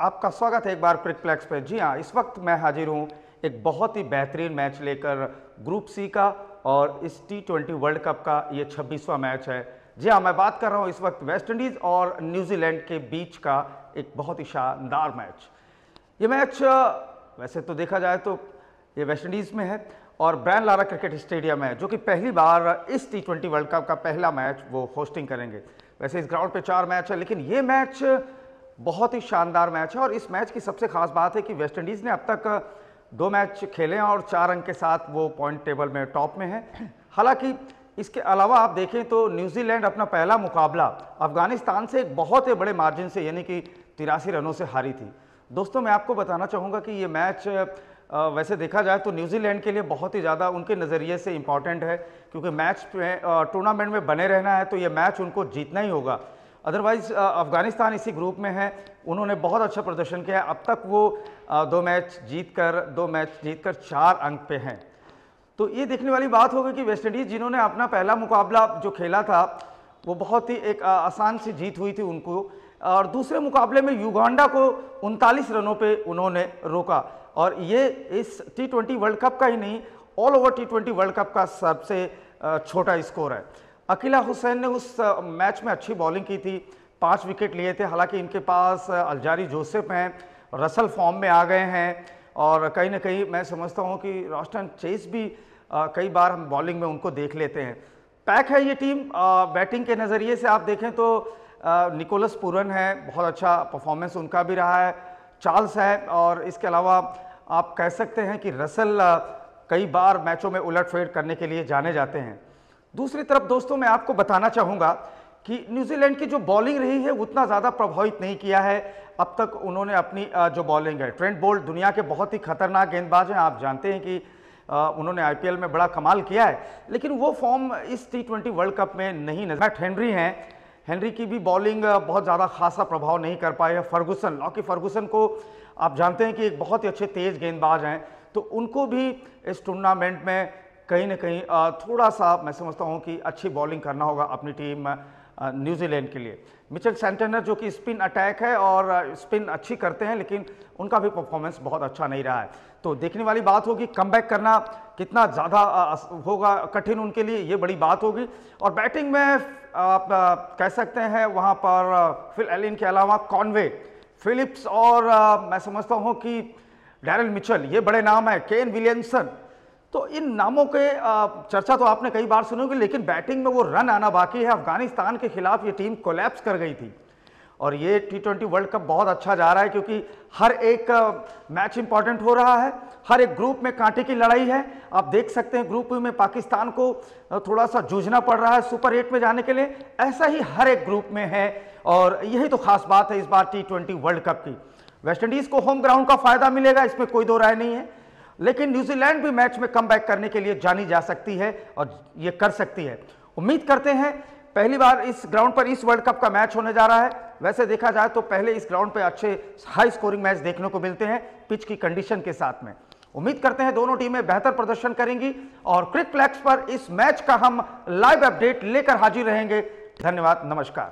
आपका स्वागत है एक बार क्रिकप्लेक्स पे जी हाँ इस वक्त मैं हाजिर हूँ एक बहुत ही बेहतरीन मैच लेकर ग्रुप सी का और इस टी ट्वेंटी वर्ल्ड कप का ये छब्बीसवा मैच है जी हाँ मैं बात कर रहा हूँ इस वक्त वेस्ट इंडीज़ और न्यूजीलैंड के बीच का एक बहुत ही शानदार मैच ये मैच वैसे तो देखा जाए तो ये वेस्ट इंडीज़ में है और ब्रैन लारा क्रिकेट स्टेडियम है जो कि पहली बार इस टी ट्वेंटी वर्ल्ड कप का पहला मैच वो होस्टिंग करेंगे वैसे इस ग्राउंड पे चार मैच है लेकिन ये मैच बहुत ही शानदार मैच है और इस मैच की सबसे खास बात है कि वेस्टइंडीज़ ने अब तक दो मैच खेले हैं और चार अंक के साथ वो पॉइंट टेबल में टॉप में है हालांकि इसके अलावा आप देखें तो न्यूजीलैंड अपना पहला मुकाबला अफगानिस्तान से एक बहुत ही बड़े मार्जिन से यानी कि तिरासी रनों से हारी थी दोस्तों मैं आपको बताना चाहूँगा कि ये मैच वैसे देखा जाए तो न्यूजीलैंड के लिए बहुत ही ज़्यादा उनके नज़रिए से इम्पॉर्टेंट है क्योंकि मैच टूर्नामेंट में बने रहना है तो ये मैच उनको जीतना ही होगा अदरवाइज़ अफ़गानिस्तान uh, इसी ग्रुप में है उन्होंने बहुत अच्छा प्रदर्शन किया अब तक वो uh, दो मैच जीत कर दो मैच जीत कर चार अंक पे हैं तो ये देखने वाली बात होगी कि वेस्ट इंडीज़ जिन्होंने अपना पहला मुकाबला जो खेला था वो बहुत ही एक uh, आसान सी जीत हुई थी उनको और दूसरे मुकाबले में युगांडा को उनतालीस रनों पे उन्होंने रोका और ये इस टी वर्ल्ड कप का ही नहीं all over T world cup का सबसे छोटा स्कोर है अकीला हुसैन ने उस मैच में अच्छी बॉलिंग की थी पाँच विकेट लिए थे हालांकि इनके पास अलजारी जोसेफ हैं रसल फॉर्म में आ गए हैं और कहीं ना कहीं मैं समझता हूँ कि रॉस्टन चेस भी कई बार हम बॉलिंग में उनको देख लेते हैं पैक है ये टीम बैटिंग के नज़रिए से आप देखें तो निकोलस पूरन है बहुत अच्छा परफॉर्मेंस उनका भी रहा है चार्ल्स है और इसके अलावा आप कह सकते हैं कि रसल कई बार मैचों में उलट करने के लिए जाने जाते हैं दूसरी तरफ दोस्तों मैं आपको बताना चाहूँगा कि न्यूजीलैंड की जो बॉलिंग रही है उतना ज़्यादा प्रभावित नहीं किया है अब तक उन्होंने अपनी जो बॉलिंग है ट्रेंट बोल्ट दुनिया के बहुत ही खतरनाक गेंदबाज हैं आप जानते हैं कि उन्होंने आईपीएल में बड़ा कमाल किया है लेकिन वो फॉर्म इस टी ट्वेंटी वर्ल्ड कप में नहीं नजर मैट हेनरी हैं हेनरी की भी बॉलिंग बहुत ज़्यादा खासा प्रभाव नहीं कर पाए है फर्गूसन लॉकी फर्गूसन को आप जानते हैं कि एक बहुत ही अच्छे तेज़ गेंदबाज हैं तो उनको भी इस टूर्नामेंट में कहीं ना कहीं थोड़ा सा मैं समझता हूँ कि अच्छी बॉलिंग करना होगा अपनी टीम न्यूजीलैंड के लिए मिचेल सेंटेनर जो कि स्पिन अटैक है और स्पिन अच्छी करते हैं लेकिन उनका भी परफॉर्मेंस बहुत अच्छा नहीं रहा है तो देखने वाली बात होगी कम बैक करना कितना ज़्यादा होगा कठिन उनके लिए ये बड़ी बात होगी और बैटिंग में आप कह सकते हैं वहाँ पर फिल एलिन के अलावा कॉनवे फिलिप्स और मैं समझता हूँ कि डैरल मिचल ये बड़े नाम है केन विलियमसन तो इन नामों के चर्चा तो आपने कई बार सुनी होगी लेकिन बैटिंग में वो रन आना बाकी है अफगानिस्तान के खिलाफ ये टीम कोलैप्स कर गई थी और ये टी ट्वेंटी वर्ल्ड कप बहुत अच्छा जा रहा है क्योंकि हर एक मैच इंपॉर्टेंट हो रहा है हर एक ग्रुप में कांटे की लड़ाई है आप देख सकते हैं ग्रुप में पाकिस्तान को थोड़ा सा जूझना पड़ रहा है सुपर एट में जाने के लिए ऐसा ही हर एक ग्रुप में है और यही तो खास बात है इस बार टी ट्वेंटी वर्ल्ड कप की वेस्टइंडीज़ को होम ग्राउंड का फ़ायदा मिलेगा इसमें कोई दो राय नहीं है लेकिन न्यूजीलैंड भी मैच में कम करने के लिए जानी जा सकती है और ये कर सकती है उम्मीद करते हैं पहली बार इस ग्राउंड पर इस वर्ल्ड कप का मैच होने जा रहा है वैसे देखा जाए तो पहले इस ग्राउंड पर अच्छे हाई स्कोरिंग मैच देखने को मिलते हैं पिच की कंडीशन के साथ में उम्मीद करते हैं दोनों टीमें बेहतर प्रदर्शन करेंगी और क्रिक प्लेक्स पर इस मैच का हम लाइव अपडेट लेकर हाजिर रहेंगे धन्यवाद नमस्कार